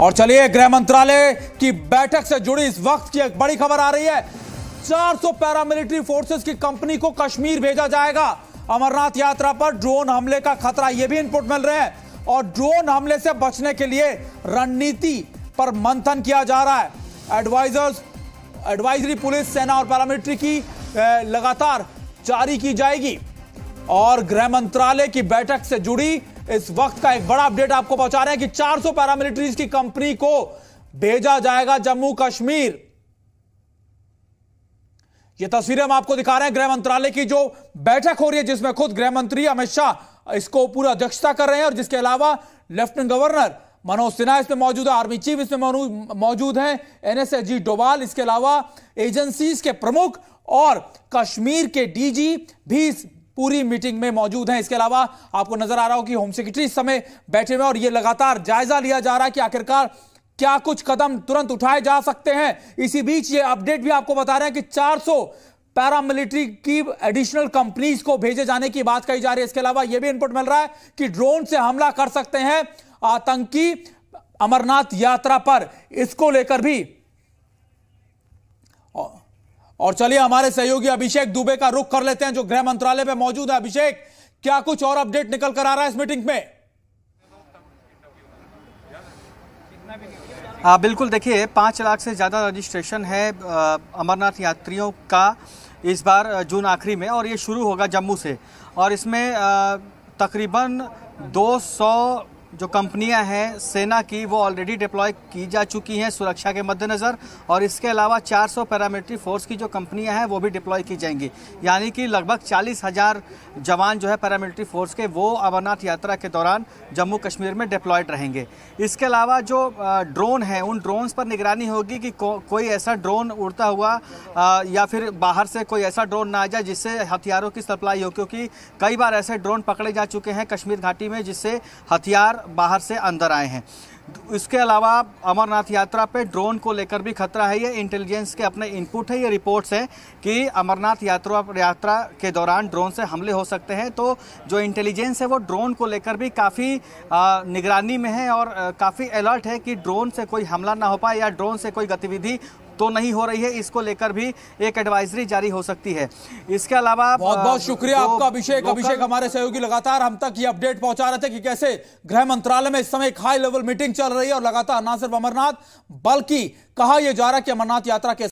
और चलिए गृह मंत्रालय की बैठक से जुड़ी इस वक्त की एक बड़ी खबर आ रही है 400 पैरामिलिट्री फोर्सेस की कंपनी को कश्मीर भेजा जाएगा अमरनाथ यात्रा पर ड्रोन हमले का खतरा यह भी इनपुट मिल रहे हैं और ड्रोन हमले से बचने के लिए रणनीति पर मंथन किया जा रहा है एडवाइजर्स एडवाइजरी पुलिस सेना और पैरामिलिट्री की लगातार जारी की जाएगी और गृह मंत्रालय की बैठक से जुड़ी इस वक्त का एक बड़ा अपडेट आपको पहुंचा रहे हैं कि 400 पैरामिलिट्रीज की कंपनी को भेजा जाएगा जम्मू कश्मीर ये तस्वीरें हम आपको दिखा रहे हैं गृह मंत्रालय की जो बैठक हो रही है जिसमें खुद गृह मंत्री अमित शाह इसको पूरा अध्यक्षता कर रहे हैं और जिसके अलावा लेफ्टिनेंट गवर्नर मनोज सिन्हा इसमें मौजूद है आर्मी चीफ इसमें मौजूद है जी डोवाल इसके अलावा एजेंसीज के प्रमुख और कश्मीर के डीजी भी इस पूरी मीटिंग में मौजूद हैं इसके अलावा आपको नजर आ रहा हो कि होम सेक्रेटरी इस समय बैठे हुए और ये लगातार जायजा लिया जा रहा है कि आखिरकार क्या कुछ कदम तुरंत उठाए जा सकते हैं इसी बीच ये अपडेट भी आपको बता रहे हैं कि 400 पैरामिलिट्री की एडिशनल कंपनीज को भेजे जाने की बात कही जा रही है इसके अलावा यह भी इनपुट मिल रहा है कि ड्रोन से हमला कर सकते हैं आतंकी अमरनाथ यात्रा पर इसको लेकर भी और चलिए हमारे सहयोगी अभिषेक दुबे का रुख कर लेते हैं जो गृह मंत्रालय में मौजूद है अभिषेक क्या कुछ और अपडेट निकल कर आ रहा है इस मीटिंग में आ, हाँ, बिल्कुल देखिए पाँच लाख से ज़्यादा रजिस्ट्रेशन है अमरनाथ यात्रियों का इस बार जून आखिरी में और ये शुरू होगा जम्मू से और इसमें तकरीबन 200 जो कंपनियां हैं सेना की वो ऑलरेडी डिप्लॉय की जा चुकी हैं सुरक्षा के मद्देनज़र और इसके अलावा 400 पैरामिलिट्री फोर्स की जो कंपनियां हैं वो भी डिप्लॉय की जाएंगी यानी कि लगभग चालीस हज़ार जवान जो है पैरामिलिट्री फोर्स के वो अमरनाथ यात्रा के दौरान जम्मू कश्मीर में डिप्लॉयड रहेंगे इसके अलावा जो ड्रोन हैं उन ड्रोन्स पर निगरानी होगी कि को, कोई ऐसा ड्रोन उड़ता हुआ आ, या फिर बाहर से कोई ऐसा ड्रोन ना आ जाए जिससे हथियारों की सप्लाई हो क्योंकि कई बार ऐसे ड्रोन पकड़े जा चुके हैं कश्मीर घाटी में जिससे हथियार बाहर से अंदर आए हैं इसके अलावा अमरनाथ यात्रा पे ड्रोन को लेकर भी खतरा है ये इंटेलिजेंस के अपने इनपुट है ये रिपोर्ट्स हैं कि अमरनाथ यात्रा यात्रा के दौरान ड्रोन से हमले हो सकते हैं तो जो इंटेलिजेंस है वो ड्रोन को लेकर भी काफ़ी निगरानी में है और काफ़ी अलर्ट है कि ड्रोन से कोई हमला ना हो पाए या ड्रोन से कोई गतिविधि तो नहीं हो रही है इसको लेकर भी एक एडवाइजरी जारी हो सकती है इसके अलावा बहुत बहुत शुक्रिया आपका अभिषेक अभिषेक हमारे सहयोगी लगातार हम तक ये अपडेट पहुंचा रहे थे कि कैसे गृह मंत्रालय में इस समय एक हाई लेवल मीटिंग चल रही है और लगातार ना सिर्फ अमरनाथ बल्कि कहा यह जा रहा है कि अमरनाथ यात्रा के